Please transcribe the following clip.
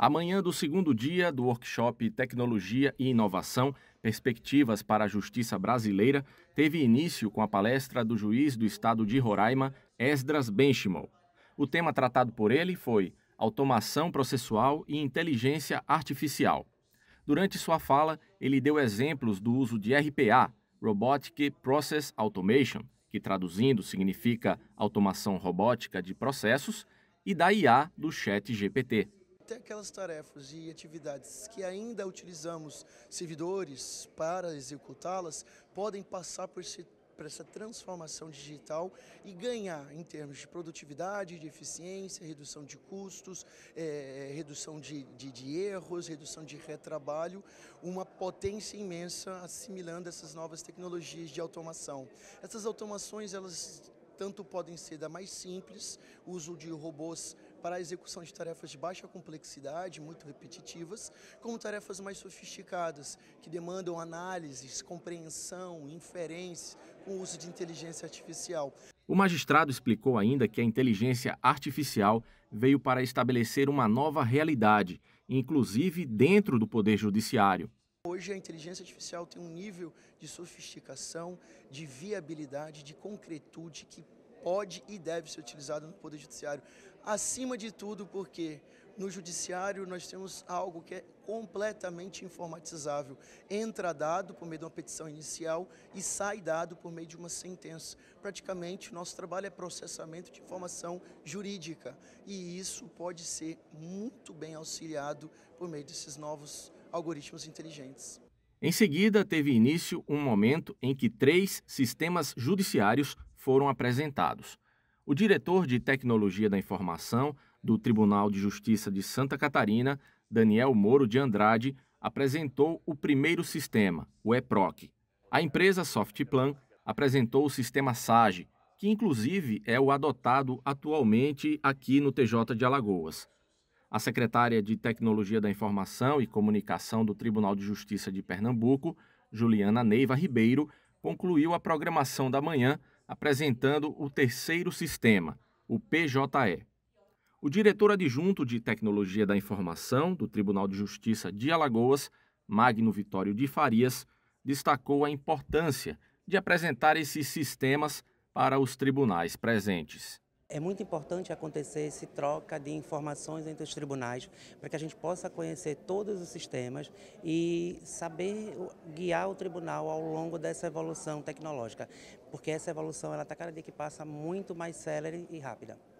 Amanhã do segundo dia do workshop Tecnologia e Inovação Perspectivas para a Justiça Brasileira teve início com a palestra do juiz do estado de Roraima, Esdras Benchimol. O tema tratado por ele foi Automação Processual e Inteligência Artificial. Durante sua fala, ele deu exemplos do uso de RPA, Robotic Process Automation, que traduzindo significa automação robótica de processos, e da IA do Chat GPT até aquelas tarefas e atividades que ainda utilizamos servidores para executá-las, podem passar por esse para essa transformação digital e ganhar em termos de produtividade, de eficiência, redução de custos, é, redução de, de, de, erros, redução de retrabalho, uma potência imensa assimilando essas novas tecnologias de automação. Essas automações, elas tanto podem ser da mais simples, uso de robôs para a execução de tarefas de baixa complexidade, muito repetitivas, como tarefas mais sofisticadas, que demandam análises, compreensão, inferência, com o uso de inteligência artificial. O magistrado explicou ainda que a inteligência artificial veio para estabelecer uma nova realidade, inclusive dentro do Poder Judiciário. Hoje a inteligência artificial tem um nível de sofisticação, de viabilidade, de concretude que pode e deve ser utilizado no Poder Judiciário. Acima de tudo, porque no Judiciário nós temos algo que é completamente informatizável. Entra dado por meio de uma petição inicial e sai dado por meio de uma sentença. Praticamente, nosso trabalho é processamento de informação jurídica e isso pode ser muito bem auxiliado por meio desses novos algoritmos inteligentes. Em seguida, teve início um momento em que três sistemas judiciários foram apresentados. O diretor de Tecnologia da Informação do Tribunal de Justiça de Santa Catarina, Daniel Moro de Andrade, apresentou o primeiro sistema, o EPROC. A empresa Softplan apresentou o sistema SAGE, que inclusive é o adotado atualmente aqui no TJ de Alagoas. A secretária de Tecnologia da Informação e Comunicação do Tribunal de Justiça de Pernambuco, Juliana Neiva Ribeiro, concluiu a programação da manhã apresentando o terceiro sistema, o PJE. O diretor adjunto de Tecnologia da Informação do Tribunal de Justiça de Alagoas, Magno Vitório de Farias, destacou a importância de apresentar esses sistemas para os tribunais presentes. É muito importante acontecer esse troca de informações entre os tribunais para que a gente possa conhecer todos os sistemas e saber guiar o tribunal ao longo dessa evolução tecnológica, porque essa evolução ela está cada dia que passa muito mais célere e rápida.